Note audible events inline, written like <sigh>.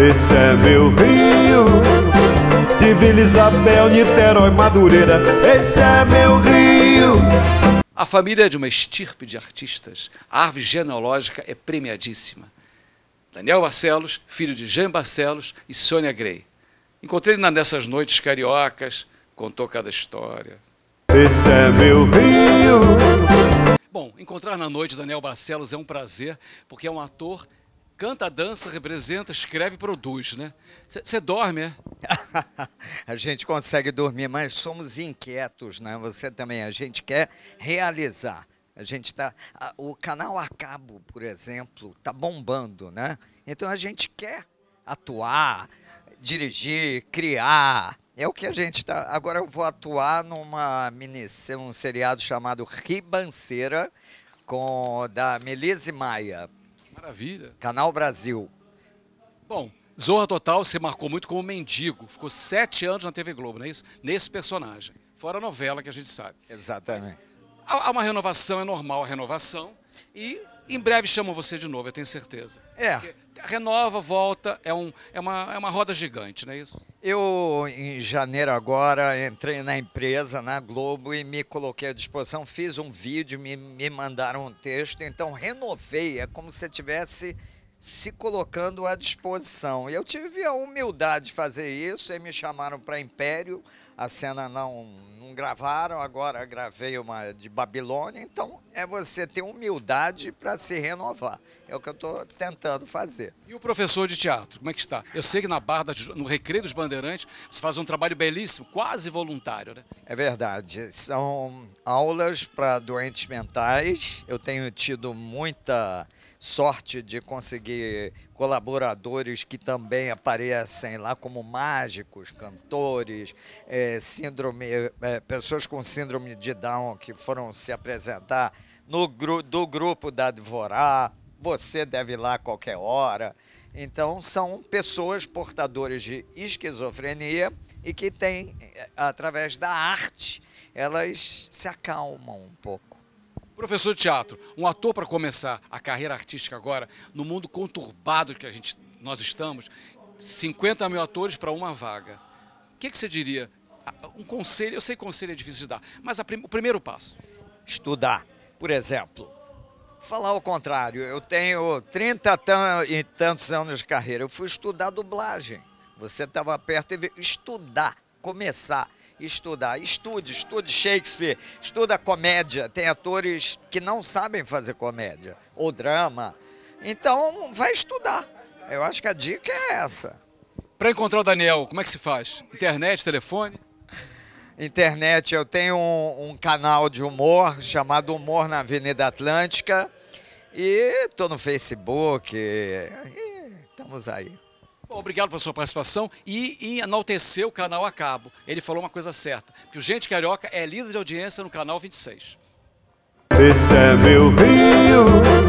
Esse é meu rio De Vila Isabel, Niterói, Madureira Esse é meu rio A família é de uma estirpe de artistas A árvore genealógica é premiadíssima Daniel Barcelos, filho de Jean Barcelos e Sônia Grey Encontrei na nessas noites cariocas Contou cada história Esse é meu rio Bom, encontrar na noite Daniel Barcelos é um prazer, porque é um ator canta, dança, representa, escreve e produz, né? Você dorme, é? <laughs> a gente consegue dormir, mas somos inquietos, né? Você também, a gente quer realizar. A gente está. O canal a cabo, por exemplo, está bombando, né? Então a gente quer atuar, dirigir, criar. É o que a gente está. Agora eu vou atuar numa minissérie, um seriado chamado Ribanceira, com, da Melise Maia. Maravilha. Canal Brasil. Bom, Zorra Total você marcou muito como mendigo. Ficou sete anos na TV Globo, não é isso? Nesse personagem. Fora a novela que a gente sabe. Exatamente. Mas, há uma renovação, é normal a renovação. E em breve chamam você de novo, eu tenho certeza. É. Porque renova, volta, é, um, é, uma, é uma roda gigante, não é isso? Eu, em janeiro agora, entrei na empresa, na Globo, e me coloquei à disposição, fiz um vídeo, me, me mandaram um texto, então renovei, é como se tivesse se colocando à disposição. E eu tive a humildade de fazer isso, e me chamaram para Império, a cena não, não gravaram, agora gravei uma de Babilônia, então é você ter humildade para se renovar. É o que eu estou tentando fazer. E o professor de teatro, como é que está? Eu sei que na Barra, no Recreio dos Bandeirantes, você faz um trabalho belíssimo, quase voluntário, né? É verdade. São aulas para doentes mentais. Eu tenho tido muita sorte de conseguir colaboradores que também aparecem lá como mágicos, cantores, é, síndrome, é, pessoas com síndrome de Down que foram se apresentar no gru, do grupo da Advorá. Você deve ir lá a qualquer hora. Então, são pessoas portadoras de esquizofrenia e que têm, é, através da arte, elas se acalmam um pouco. Professor de teatro, um ator para começar a carreira artística agora, no mundo conturbado que a gente, nós estamos, 50 mil atores para uma vaga. O que, que você diria? Ah, um conselho, eu sei que conselho é difícil de dar, mas prim, o primeiro passo. Estudar, por exemplo. Falar o contrário, eu tenho 30 e tantos anos de carreira, eu fui estudar dublagem. Você estava perto e veio estudar começar a estudar, estude, estude Shakespeare, estuda comédia. Tem atores que não sabem fazer comédia ou drama. Então, vai estudar. Eu acho que a dica é essa. Para encontrar o Daniel, como é que se faz? Internet, telefone? Internet, eu tenho um, um canal de humor chamado Humor na Avenida Atlântica. E estou no Facebook. E estamos aí obrigado pela sua participação e, e enalteceu o canal a cabo. Ele falou uma coisa certa, que o Gente Carioca é líder de audiência no canal 26. Esse é meu rio